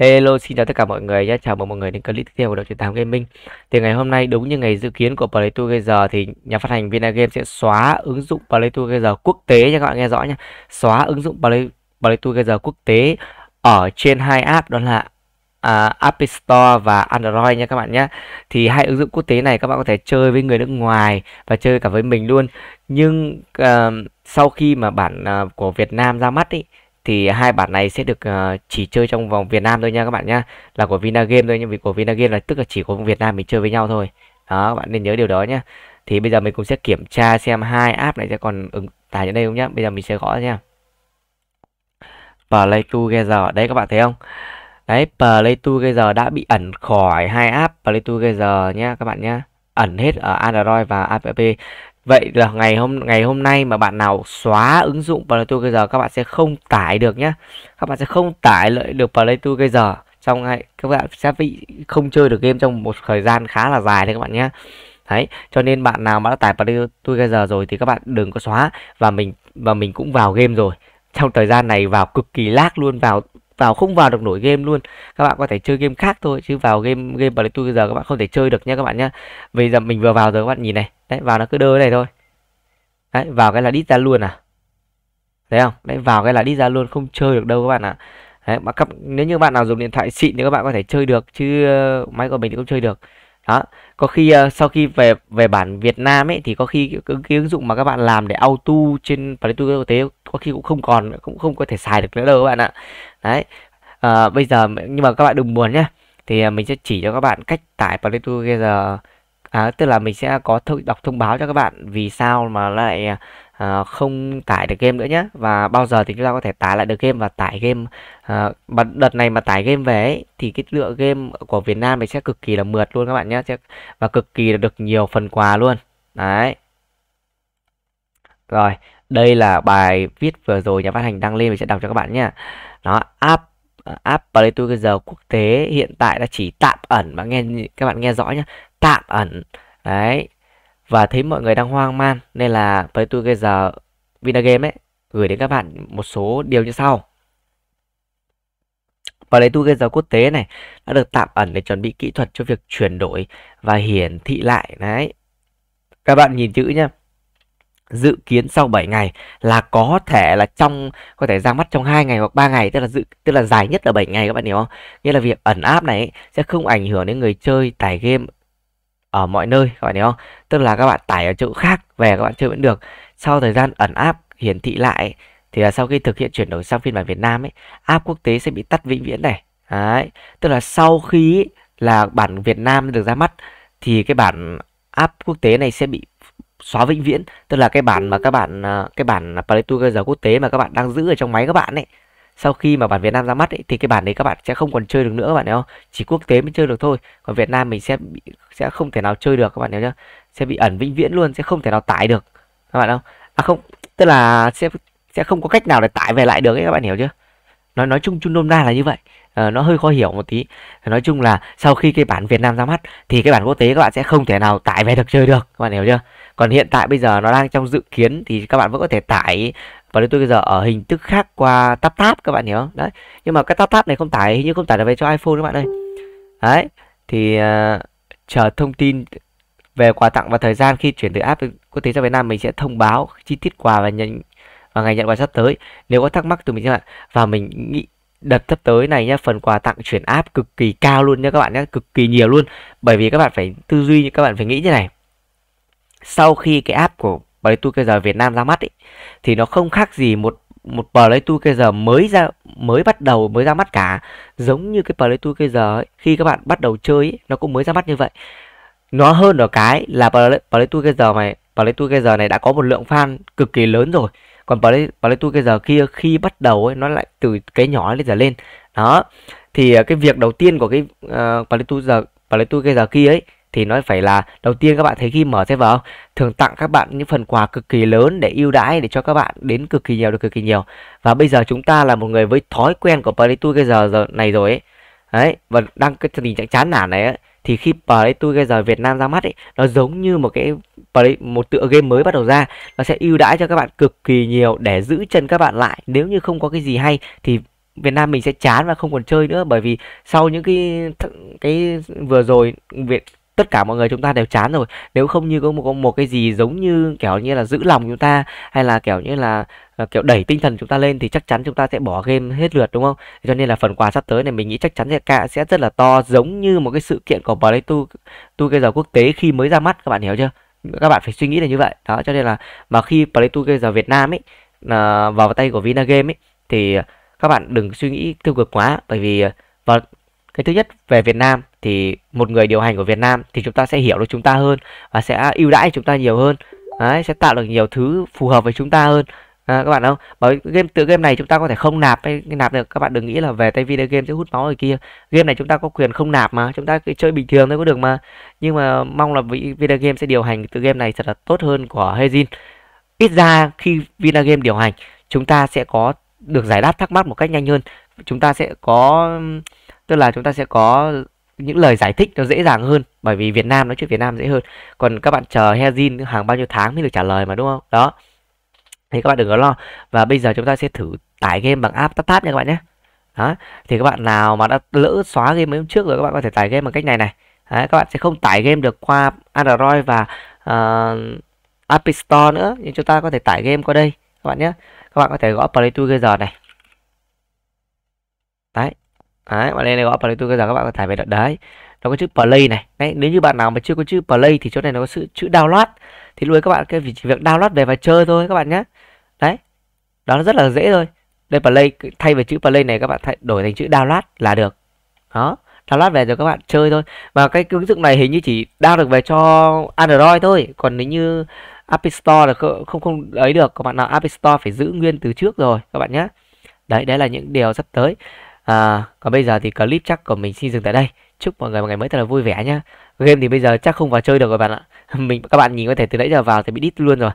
Hello xin chào tất cả mọi người nhé, chào mừng mọi người đến clip tiếp theo của đội tuyển thám gaming. Thì ngày hôm nay đúng như ngày dự kiến của Play Together thì nhà phát hành Game sẽ xóa ứng dụng Play Together quốc tế nha các bạn nghe rõ nhé. Xóa ứng dụng Play Play Together quốc tế ở trên hai app đó là uh, App Store và Android nha các bạn nhé. Thì hai ứng dụng quốc tế này các bạn có thể chơi với người nước ngoài và chơi cả với mình luôn. Nhưng uh, sau khi mà bản uh, của Việt Nam ra mắt ý thì hai bản này sẽ được uh, chỉ chơi trong vòng Việt Nam thôi nha các bạn nhá là của Vinagame thôi nhưng vì của Vinagame là tức là chỉ có Việt Nam mình chơi với nhau thôi đó các bạn nên nhớ điều đó nhá thì bây giờ mình cũng sẽ kiểm tra xem hai app này sẽ còn ứng tải trên đây không nhá bây giờ mình sẽ gõ nha Play Together đấy các bạn thấy không đấy Play Together đã bị ẩn khỏi hai app Play Together nhá các bạn nhá ẩn hết ở Android và App Vậy là ngày hôm ngày hôm nay mà bạn nào xóa ứng dụng bây giờ các bạn sẽ không tải được nhé. Các bạn sẽ không tải lại được bây giờ trong ngày các bạn sẽ bị không chơi được game trong một thời gian khá là dài đấy các bạn nhé. Đấy, cho nên bạn nào mà đã tải tôi bây giờ rồi thì các bạn đừng có xóa và mình và mình cũng vào game rồi. Trong thời gian này vào cực kỳ lag luôn vào vào không vào được nổi game luôn các bạn có thể chơi game khác thôi chứ vào game game Pleiku giờ các bạn không thể chơi được nhé các bạn nhé bây giờ mình vừa vào rồi các bạn nhìn này đấy vào nó cứ đơ này thôi đấy vào cái là đi ra luôn à thấy không đấy vào cái là đi ra luôn không chơi được đâu các bạn ạ à. đấy mà các, nếu như bạn nào dùng điện thoại xịn thì các bạn có thể chơi được chứ ờ, máy của mình thì không chơi được đó có khi uh, sau khi về về bản Việt Nam ấy thì có khi cái, cái ứng dụng mà các bạn làm để auto trên Pleitu quốc tế có khi cũng không còn cũng không có thể xài được nữa đâu các bạn ạ đấy uh, bây giờ nhưng mà các bạn đừng buồn nhé thì ờ, mình sẽ chỉ cho các bạn cách tải Pleitu bây giờ à, tức là mình sẽ có thông, đọc thông báo cho các bạn vì sao mà lại uh, không tải được game nữa nhé và bao giờ thì chúng ta có thể tải lại được game và tải game uh, đợt này mà tải game về ấy, thì cái lượng game của Việt Nam mình sẽ cực kỳ là mượt luôn các bạn nhé và cực kỳ là được nhiều phần quà luôn đấy rồi đây là bài viết vừa rồi nhà phát hành đăng lên mình sẽ đọc cho các bạn nhé nó app app Playtogether quốc tế hiện tại đã chỉ tạm ẩn và nghe các bạn nghe rõ nhé tạm ẩn đấy và thấy mọi người đang hoang mang nên là với tôi bây giờ vina game ấy gửi đến các bạn một số điều như sau. Và lấy together quốc tế này đã được tạm ẩn để chuẩn bị kỹ thuật cho việc chuyển đổi và hiển thị lại đấy. Các bạn nhìn chữ nhá Dự kiến sau 7 ngày là có thể là trong có thể ra mắt trong 2 ngày hoặc 3 ngày tức là dự tức là dài nhất là 7 ngày các bạn hiểu không? Nghĩa là việc ẩn áp này ấy, sẽ không ảnh hưởng đến người chơi tải game ở mọi nơi các bạn thấy không tức là các bạn tải ở chỗ khác về các bạn chơi vẫn được sau thời gian ẩn áp hiển thị lại thì là sau khi thực hiện chuyển đổi sang phiên bản Việt Nam ấy app quốc tế sẽ bị tắt vĩnh viễn này Đấy. tức là sau khi là bản Việt Nam được ra mắt thì cái bản app quốc tế này sẽ bị xóa vĩnh viễn tức là cái bản mà các bạn à, cái bản Play Together quốc tế mà các bạn đang giữ ở trong máy các bạn ấy sau khi mà bản Việt Nam ra mắt ấy, thì cái bản đấy các bạn sẽ không còn chơi được nữa các bạn hiểu không chỉ quốc tế mới chơi được thôi còn Việt Nam mình sẽ bị, sẽ không thể nào chơi được các bạn hiểu chưa sẽ bị ẩn vĩnh viễn luôn sẽ không thể nào tải được các bạn không à không tức là sẽ sẽ không có cách nào để tải về lại được ấy các bạn hiểu chưa nói nói chung chung nôm na là như vậy à, nó hơi khó hiểu một tí nói chung là sau khi cái bản Việt Nam ra mắt thì cái bản quốc tế các bạn sẽ không thể nào tải về được chơi được các bạn hiểu chưa còn hiện tại bây giờ nó đang trong dự kiến thì các bạn vẫn có thể tải và đến tôi bây giờ ở hình thức khác qua tap tap các bạn hiểu không đấy nhưng mà cái tap tap này không tải hình như không tải được về cho iphone các bạn ơi đấy thì uh, chờ thông tin về quà tặng và thời gian khi chuyển từ app quốc tế sang Việt Nam mình sẽ thông báo chi tiết quà và nhận và ngày nhận quà sắp tới nếu có thắc mắc từ mình các bạn và mình nghĩ đợt sắp tới này nhá phần quà tặng chuyển app cực kỳ cao luôn nha các bạn nhé cực kỳ nhiều luôn bởi vì các bạn phải tư duy các bạn phải nghĩ như này sau khi cái app của Play giờ Việt Nam ra mắt ấy, thì nó không khác gì một một Play giờ mới ra mới bắt đầu mới ra mắt cả giống như cái Play Together ấy, khi các bạn bắt đầu chơi ấy, nó cũng mới ra mắt như vậy nó hơn ở cái là Play, Play giờ này Play giờ này đã có một lượng fan cực kỳ lớn rồi còn Play, Play giờ kia khi bắt đầu ấy nó lại từ cái nhỏ lên giờ lên đó thì à, cái việc đầu tiên của cái uh, Play Together Play giờ kia ấy thì nói phải là đầu tiên các bạn thấy khi mở server không thường tặng các bạn những phần quà cực kỳ lớn để ưu đãi để cho các bạn đến cực kỳ nhiều được cực kỳ nhiều và bây giờ chúng ta là một người với thói quen của Play Tour giờ, giờ này rồi ấy đấy và đang cái tình trạng chán nản này ấy, thì khi Play Tour giờ Việt Nam ra mắt ấy nó giống như một cái play, một tựa game mới bắt đầu ra nó sẽ ưu đãi cho các bạn cực kỳ nhiều để giữ chân các bạn lại nếu như không có cái gì hay thì Việt Nam mình sẽ chán và không còn chơi nữa bởi vì sau những cái cái vừa rồi Việt tất cả mọi người chúng ta đều chán rồi nếu không như có một, có một cái gì giống như kiểu như là giữ lòng chúng ta hay là kiểu như là ờ, kiểu đẩy tinh thần chúng ta lên thì chắc chắn chúng ta sẽ bỏ game hết lượt đúng không cho nên là phần quà sắp tới này mình nghĩ chắc chắn sẽ cả sẽ rất là to giống như một cái sự kiện của Play tu tu cái giờ quốc tế khi mới ra mắt các bạn hiểu chưa các bạn phải suy nghĩ là như vậy đó cho nên là mà khi Play tu cái giờ Việt Nam ấy ờ, vào tay của Vinagame ấy thì các bạn đừng suy nghĩ tiêu cực quá bởi vì ờ, vào cái thứ nhất về Việt Nam thì một người điều hành của Việt Nam thì chúng ta sẽ hiểu được chúng ta hơn và sẽ ưu đãi chúng ta nhiều hơn Đấy, sẽ tạo được nhiều thứ phù hợp với chúng ta hơn à, các bạn không bởi game tự game này chúng ta có thể không nạp hay nạp được các bạn đừng nghĩ là về tay video game sẽ hút máu ở kia game này chúng ta có quyền không nạp mà chúng ta cứ chơi bình thường thôi có được mà nhưng mà mong là video game sẽ điều hành tự game này thật là tốt hơn của Hezin ít ra khi video game điều hành chúng ta sẽ có được giải đáp thắc mắc một cách nhanh hơn chúng ta sẽ có tức là chúng ta sẽ có những lời giải thích nó dễ dàng hơn bởi vì Việt Nam nói chuyện Việt Nam dễ hơn còn các bạn chờ Hezin hàng bao nhiêu tháng mới được trả lời mà đúng không đó thì các bạn đừng có lo và bây giờ chúng ta sẽ thử tải game bằng app TapTap nha các bạn nhé đó thì các bạn nào mà đã lỡ xóa game mấy hôm trước rồi các bạn có thể tải game bằng cách này này Đấy, các bạn sẽ không tải game được qua Android và uh, App Store nữa nhưng chúng ta có thể tải game qua đây các bạn nhé các bạn có thể gõ Play giờ này đấy đấy bạn lên gõ play tôi bây giờ các bạn có tải về đợt đấy nó có chữ play này đấy nếu như bạn nào mà chưa có chữ play thì chỗ này nó có sự chữ download thì luôn các bạn cái chỉ việc download về và chơi thôi các bạn nhé đấy đó rất là dễ thôi đây play thay về chữ play này các bạn thay đổi thành chữ download là được đó download về rồi các bạn chơi thôi và cái ứng dụng này hình như chỉ download được về cho android thôi còn nếu như App Store là không không ấy được các bạn nào App Store phải giữ nguyên từ trước rồi các bạn nhé đấy đấy là những điều sắp tới à, còn bây giờ thì clip chắc của mình xin dừng tại đây chúc mọi người một ngày mới thật là vui vẻ nhá game thì bây giờ chắc không vào chơi được rồi bạn ạ mình các bạn nhìn có thể từ nãy giờ vào thì bị đít luôn rồi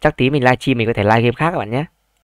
chắc tí mình livestream mình có thể like game khác các bạn nhé